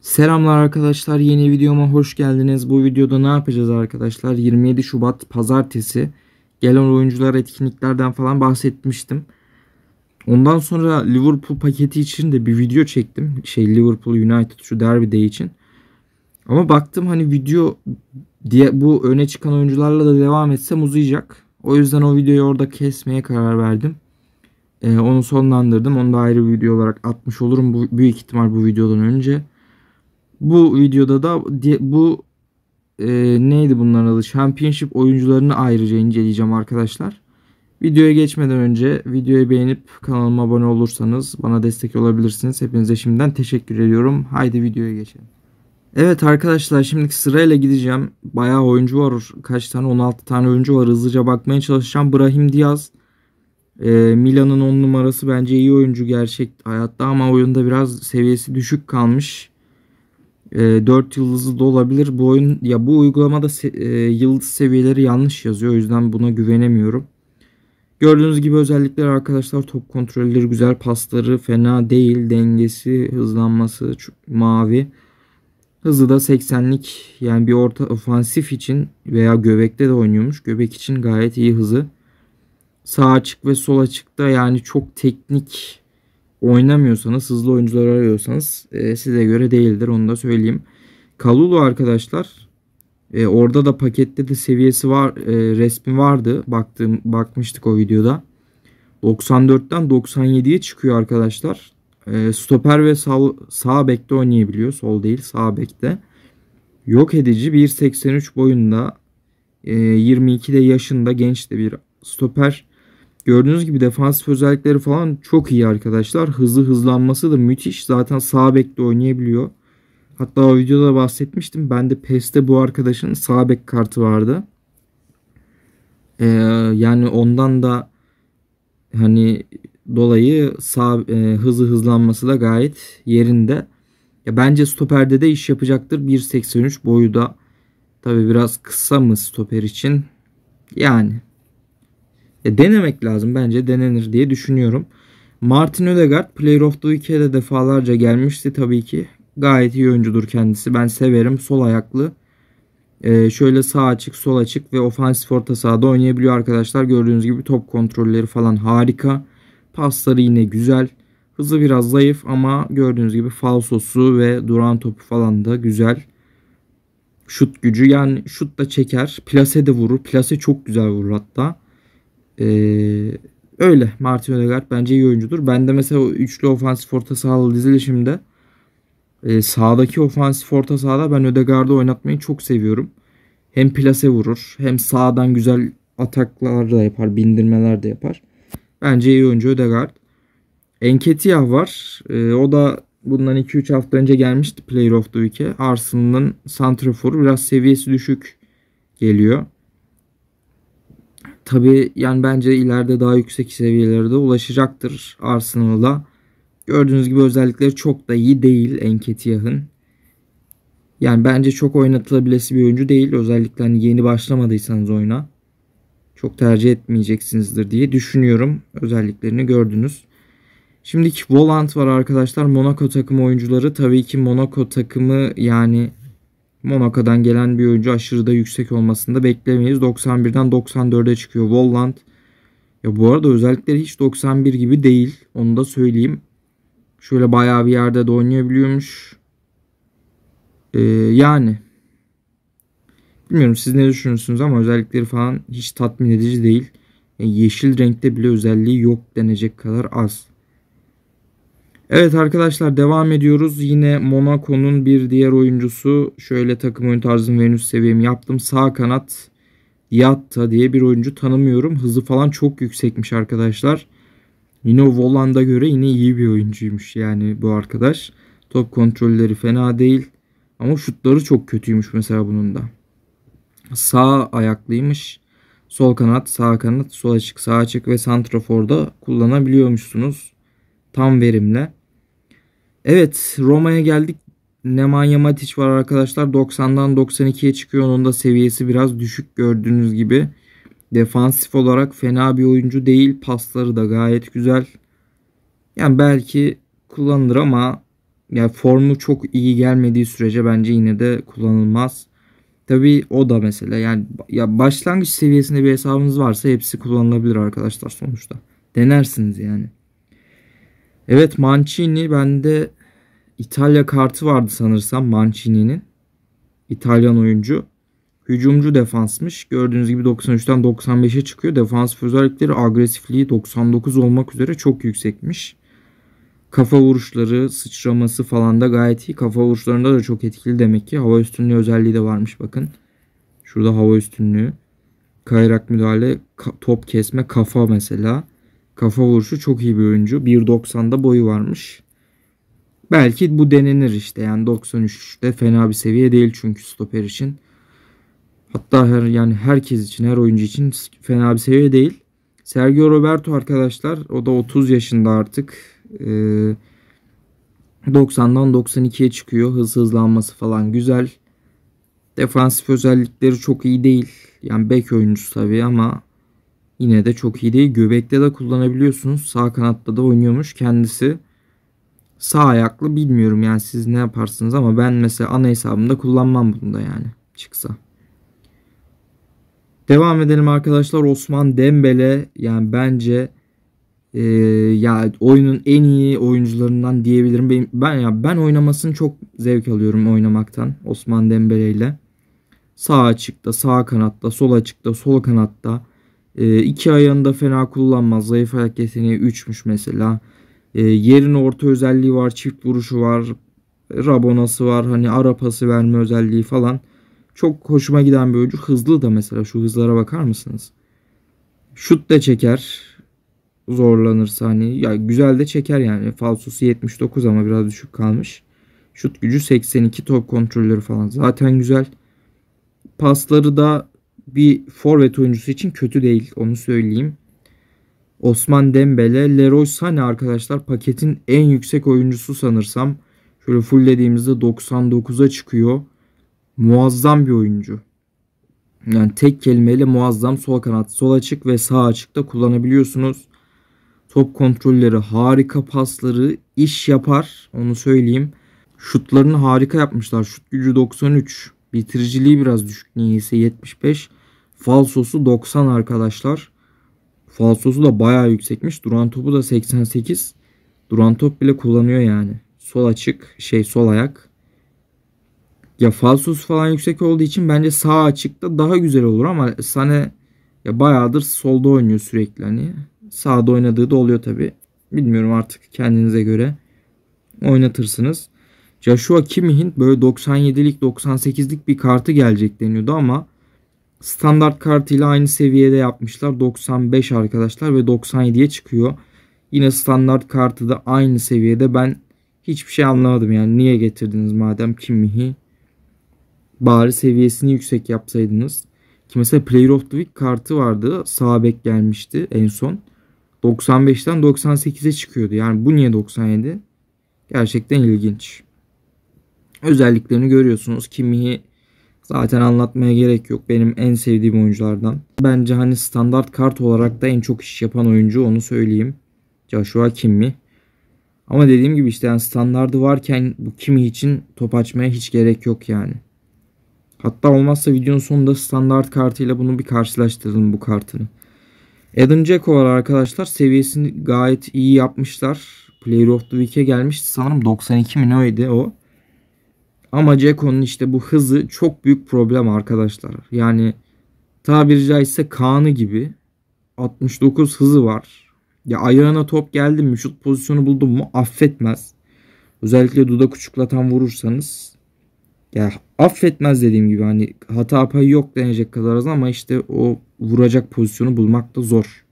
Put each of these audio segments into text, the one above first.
Selamlar arkadaşlar yeni videoma hoş geldiniz. Bu videoda ne yapacağız arkadaşlar? 27 Şubat pazartesi gelen oyuncular etkinliklerden falan bahsetmiştim. Ondan sonra Liverpool paketi için de bir video çektim. Şey Liverpool United şu derbi de için. Ama baktım hani video diye bu öne çıkan oyuncularla da devam etsem uzayacak. O yüzden o videoyu orada kesmeye karar verdim. Ee, onu sonlandırdım. Onu da ayrı bir video olarak atmış olurum. Bu, büyük ihtimal bu videodan önce. Bu videoda da bu e, neydi bunların adı? Championship oyuncularını ayrıca inceleyeceğim arkadaşlar. Videoya geçmeden önce videoyu beğenip kanalıma abone olursanız bana destek olabilirsiniz. Hepinize şimdiden teşekkür ediyorum. Haydi videoya geçelim. Evet arkadaşlar şimdiki sırayla gideceğim. Bayağı oyuncu var. Kaç tane? 16 tane oyuncu var. Hızlıca bakmaya çalışacağım. Brahim Diaz. E, Milan'ın 10 numarası bence iyi oyuncu gerçek hayatta ama oyunda biraz seviyesi düşük kalmış e, ee, 4 yıldızlı da olabilir. Bu oyun ya bu uygulamada se, e, yıldız seviyeleri yanlış yazıyor. O yüzden buna güvenemiyorum. Gördüğünüz gibi özellikler arkadaşlar top kontrolleri güzel, pasları fena değil, dengesi, hızlanması mavi. Hızı da 80'lik yani bir orta ofansif için veya göbekte de oynuyormuş. Göbek için gayet iyi hızı. Sağ açık ve sol açıkta yani çok teknik oynamıyorsanız, hızlı oyuncular arıyorsanız e, size göre değildir. Onu da söyleyeyim. Kalulu arkadaşlar e, orada da pakette de seviyesi var, e, resmi vardı. baktım, bakmıştık o videoda. 94'ten 97'ye çıkıyor arkadaşlar. E, stoper ve sağ, sağ bekte oynayabiliyor. Sol değil, sağ bekte. Yok edici 1.83 boyunda, e, 22 de yaşında genç de bir stoper. Gördüğünüz gibi defansif özellikleri falan çok iyi arkadaşlar. Hızlı hızlanması da müthiş. Zaten sağ bekte oynayabiliyor. Hatta o videoda bahsetmiştim. Ben de PES'te bu arkadaşın sağ bek kartı vardı. Ee, yani ondan da hani dolayı sağ e, hızı hızlanması da gayet yerinde. Ya bence stoperde de iş yapacaktır. 1.83 boyu da tabi biraz kısa mı stoper için? Yani e, denemek lazım bence denenir diye düşünüyorum. Martin Ödegaard playoff iki de defalarca gelmişti tabii ki. Gayet iyi oyuncudur kendisi. Ben severim. Sol ayaklı. Ee, şöyle sağ açık, sol açık ve ofansif orta sahada oynayabiliyor arkadaşlar. Gördüğünüz gibi top kontrolleri falan harika. Pasları yine güzel. Hızı biraz zayıf ama gördüğünüz gibi falsosu ve duran topu falan da güzel. Şut gücü yani şut da çeker. Plase de vurur. Plase çok güzel vurur hatta. Ee, öyle. Martin Odegaard bence iyi oyuncudur. Ben de mesela o üçlü ofansif orta sahalı dizilişimde e, sağdaki ofansif orta sahada ben Odegaard'ı oynatmayı çok seviyorum. Hem plase vurur hem sağdan güzel ataklar da yapar. Bindirmeler de yapar. Bence iyi oyuncu Odegaard. Enketiyah var. E, o da bundan 2-3 hafta önce gelmişti Player of the Week'e. Arsenal'ın Santrafor biraz seviyesi düşük geliyor. Tabii yani bence ileride daha yüksek seviyelere de ulaşacaktır Arsenal'la. Gördüğünüz gibi özellikleri çok da iyi değil Enketiah'ın. Yani bence çok oynatılabilesi bir oyuncu değil. Özellikle hani yeni başlamadıysanız oyuna çok tercih etmeyeceksinizdir diye düşünüyorum. Özelliklerini gördünüz. Şimdiki Volant var arkadaşlar. Monaco takımı oyuncuları. Tabii ki Monaco takımı yani Monaco'dan gelen bir oyuncu aşırı da yüksek olmasını da beklemeyiz. 91'den 94'e çıkıyor Volland. Ya bu arada özellikleri hiç 91 gibi değil. Onu da söyleyeyim. Şöyle bayağı bir yerde de oynayabiliyormuş. Ee, yani. Bilmiyorum siz ne düşünürsünüz ama özellikleri falan hiç tatmin edici değil. Yani e, yeşil renkte bile özelliği yok denecek kadar az. Evet arkadaşlar devam ediyoruz. Yine Monaco'nun bir diğer oyuncusu şöyle takım oyun tarzım ve en yaptım. Sağ kanat Yatta diye bir oyuncu tanımıyorum. Hızı falan çok yüksekmiş arkadaşlar. Yine o Volanda göre yine iyi bir oyuncuymuş yani bu arkadaş. Top kontrolleri fena değil. Ama şutları çok kötüymüş mesela bunun da. Sağ ayaklıymış. Sol kanat, sağ kanat, sol açık, sağ açık ve santraforda kullanabiliyormuşsunuz. Tam verimle. Evet Roma'ya geldik. Nemanja Matic var arkadaşlar. 90'dan 92'ye çıkıyor. Onun da seviyesi biraz düşük gördüğünüz gibi. Defansif olarak fena bir oyuncu değil. Pasları da gayet güzel. Yani belki kullanılır ama yani formu çok iyi gelmediği sürece bence yine de kullanılmaz. Tabii o da mesela yani ya başlangıç seviyesinde bir hesabınız varsa hepsi kullanılabilir arkadaşlar sonuçta. Denersiniz yani. Evet Mancini bende İtalya kartı vardı sanırsam Mancini'nin. İtalyan oyuncu. Hücumcu defansmış. Gördüğünüz gibi 93'ten 95'e çıkıyor. Defans özellikleri agresifliği 99 olmak üzere çok yüksekmiş. Kafa vuruşları, sıçraması falan da gayet iyi. Kafa vuruşlarında da çok etkili demek ki. Hava üstünlüğü özelliği de varmış bakın. Şurada hava üstünlüğü. Kayrak müdahale, top kesme, kafa mesela. Kafa vuruşu çok iyi bir oyuncu. 1.90'da boyu varmış. Belki bu denenir işte. Yani 93'te fena bir seviye değil çünkü stoper için. Hatta her yani herkes için, her oyuncu için fena bir seviye değil. Sergio Roberto arkadaşlar o da 30 yaşında artık. Ee, 90'dan 92'ye çıkıyor. Hız hızlanması falan güzel. Defansif özellikleri çok iyi değil. Yani bek oyuncusu tabii ama Yine de çok iyi değil. Göbekte de kullanabiliyorsunuz. Sağ kanatta da oynuyormuş kendisi. Sağ ayaklı bilmiyorum yani siz ne yaparsınız ama ben mesela ana hesabımda kullanmam bunu da yani çıksa. Devam edelim arkadaşlar. Osman Dembele yani bence e, ya oyunun en iyi oyuncularından diyebilirim. Benim, ben ya ben oynamasını çok zevk alıyorum oynamaktan Osman Dembele ile. Sağ açıkta, sağ kanatta, sol açıkta, sol kanatta e, iki ayağını da fena kullanmaz. Zayıf ayak yeteneği 3'müş mesela. E, yerin orta özelliği var. Çift vuruşu var. Rabonası var. Hani ara pası verme özelliği falan. Çok hoşuma giden bir oyuncu. Hızlı da mesela. Şu hızlara bakar mısınız? Şut da çeker. Zorlanırsa hani. Ya güzel de çeker yani. Falsosu 79 ama biraz düşük kalmış. Şut gücü 82 top kontrolleri falan. Zaten güzel. Pasları da bir forvet oyuncusu için kötü değil. Onu söyleyeyim. Osman Dembele, Leroy Sané arkadaşlar paketin en yüksek oyuncusu sanırsam. Şöyle full dediğimizde 99'a çıkıyor. Muazzam bir oyuncu. Yani tek kelimeyle muazzam sol kanat, sol açık ve sağ açıkta kullanabiliyorsunuz. Top kontrolleri, harika pasları, iş yapar onu söyleyeyim. Şutlarını harika yapmışlar. Şut gücü 93. Bitiriciliği biraz düşük niyeyse 75. Falsosu 90 arkadaşlar. Falsosu da bayağı yüksekmiş. Duran topu da 88. Duran top bile kullanıyor yani. Sol açık şey sol ayak. Ya falsos falan yüksek olduğu için bence sağ açıkta da daha güzel olur ama Sane ya bayağıdır solda oynuyor sürekli hani. Sağda oynadığı da oluyor tabi. Bilmiyorum artık kendinize göre oynatırsınız. Joshua Kimmih'in böyle 97'lik 98'lik bir kartı gelecek deniyordu ama standart kartıyla aynı seviyede yapmışlar. 95 arkadaşlar ve 97'ye çıkıyor. Yine standart kartı da aynı seviyede. Ben hiçbir şey anlamadım yani. Niye getirdiniz madem Kimmihi? Bari seviyesini yüksek yapsaydınız. Ki mesela Player of the Week kartı vardı. Sağ bek gelmişti en son. 95'ten 98'e çıkıyordu. Yani bu niye 97? Gerçekten ilginç. Özelliklerini görüyorsunuz. Kimmihi Zaten anlatmaya gerek yok. Benim en sevdiğim oyunculardan. Bence hani standart kart olarak da en çok iş yapan oyuncu onu söyleyeyim. Joshua mi? Ama dediğim gibi işte yani standardı varken bu Kimi için top açmaya hiç gerek yok yani. Hatta olmazsa videonun sonunda standart kartıyla bunu bir karşılaştıralım bu kartını. Adam Jacko var arkadaşlar. Seviyesini gayet iyi yapmışlar. Player of the Week'e gelmişti. Sanırım 92 mi neydi o? Ama Ceko'nun işte bu hızı çok büyük problem arkadaşlar. Yani tabiri caizse Kaan'ı gibi 69 hızı var. Ya ayağına top geldi mi şut pozisyonu buldum mu affetmez. Özellikle dudak uçuklatan vurursanız ya affetmez dediğim gibi hani hata payı yok denecek kadar az ama işte o vuracak pozisyonu bulmak da zor.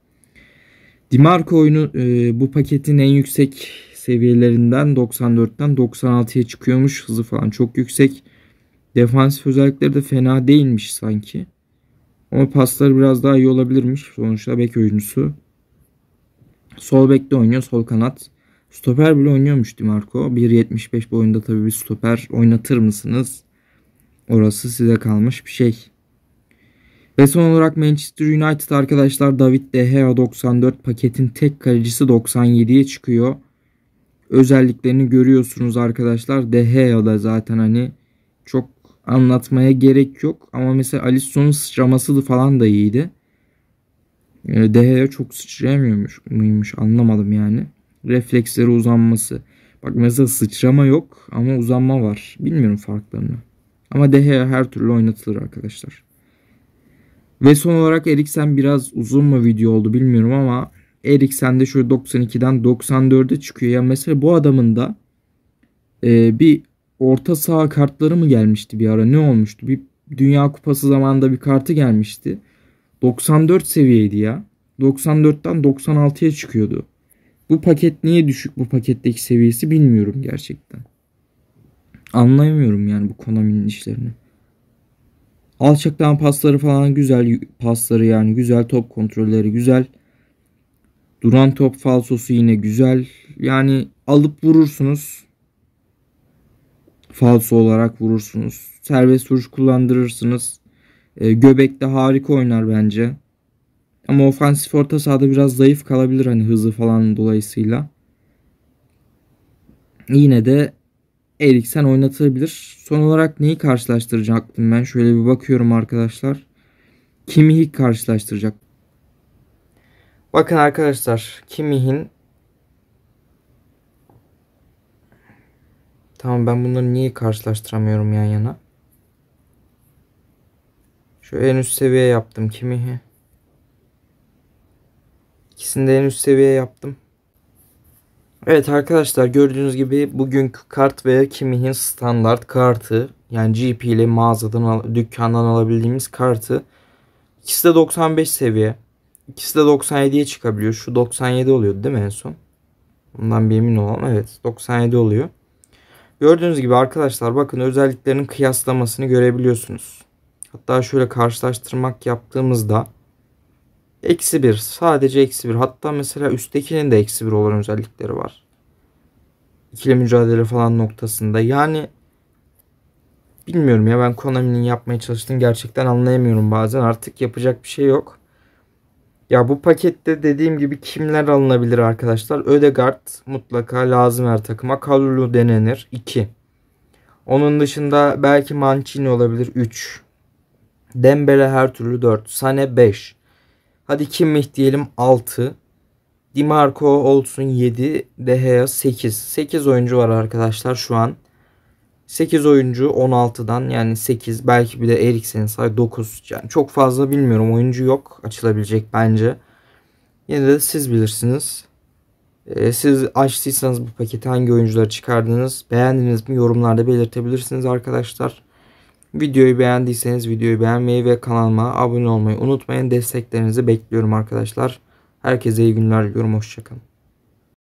Dimarco oyunu e, bu paketin en yüksek seviyelerinden 94'ten 96'ya çıkıyormuş. Hızı falan çok yüksek. Defansif özellikleri de fena değilmiş sanki. Ama pasları biraz daha iyi olabilirmiş. Sonuçta bek oyuncusu. Sol bekte oynuyor. Sol kanat. Stoper bile oynuyormuş Dimarco. 1.75 boyunda tabii bir stoper oynatır mısınız? Orası size kalmış bir şey. Ve son olarak Manchester United arkadaşlar David De Gea 94 paketin tek kalecisi 97'ye çıkıyor özelliklerini görüyorsunuz arkadaşlar. Dehea da zaten hani çok anlatmaya gerek yok. Ama mesela Alisson'un sıçraması falan da iyiydi. Ee, Dehea çok sıçrayamıyormuş muymuş anlamadım yani. Refleksleri uzanması. Bak mesela sıçrama yok ama uzanma var. Bilmiyorum farklarını. Ama Dehea her türlü oynatılır arkadaşlar. Ve son olarak Eriksen biraz uzun mu video oldu bilmiyorum ama Eriksen de şöyle 92'den 94'e çıkıyor. ya mesela bu adamın da e, bir orta saha kartları mı gelmişti bir ara ne olmuştu? Bir Dünya Kupası zamanında bir kartı gelmişti. 94 seviyeydi ya. 94'ten 96'ya çıkıyordu. Bu paket niye düşük bu paketteki seviyesi bilmiyorum gerçekten. Anlayamıyorum yani bu Konami'nin işlerini. Alçaktan pasları falan güzel pasları yani güzel top kontrolleri güzel. Duran top falsosu yine güzel. Yani alıp vurursunuz. Falso olarak vurursunuz. Serbest vuruş kullandırırsınız. E, de harika oynar bence. Ama ofansif orta sahada biraz zayıf kalabilir hani hızı falan dolayısıyla. Yine de Eriksen oynatabilir. Son olarak neyi karşılaştıracaktım ben? Şöyle bir bakıyorum arkadaşlar. Kimi karşılaştıracak? Bakın arkadaşlar Kimih'in Tamam ben bunları niye karşılaştıramıyorum yan yana? Şu en üst seviye yaptım Kimih'i. İkisini de en üst seviye yaptım. Evet arkadaşlar gördüğünüz gibi bugünkü kart ve Kimih'in standart kartı yani GP ile mağazadan dükkandan alabildiğimiz kartı. ikisi de 95 seviye. İkisi de 97'ye çıkabiliyor. Şu 97 oluyordu değil mi en son? Bundan bir emin olalım. Evet 97 oluyor. Gördüğünüz gibi arkadaşlar bakın özelliklerinin kıyaslamasını görebiliyorsunuz. Hatta şöyle karşılaştırmak yaptığımızda eksi 1 sadece eksi 1 hatta mesela üsttekinin de eksi 1 olan özellikleri var. İkili mücadele falan noktasında yani bilmiyorum ya ben Konami'nin yapmaya çalıştığını gerçekten anlayamıyorum bazen artık yapacak bir şey yok. Ya bu pakette dediğim gibi kimler alınabilir arkadaşlar? Ödegard mutlaka lazım her takıma. Kalulu denenir 2. Onun dışında belki Mancini olabilir 3. Dembele her türlü 4. Sane 5. Hadi Kimmih diyelim 6. Dimarco olsun 7. De Gea 8. 8 oyuncu var arkadaşlar şu an. 8 oyuncu 16'dan yani 8 belki bir de Eriksen'in sadece 9. Yani çok fazla bilmiyorum oyuncu yok açılabilecek bence. Yine de siz bilirsiniz. Ee, siz açtıysanız bu paketi hangi oyuncuları çıkardınız? Beğendiniz mi? Yorumlarda belirtebilirsiniz arkadaşlar. Videoyu beğendiyseniz videoyu beğenmeyi ve kanalıma abone olmayı unutmayın. Desteklerinizi bekliyorum arkadaşlar. Herkese iyi günler diliyorum. Hoşçakalın.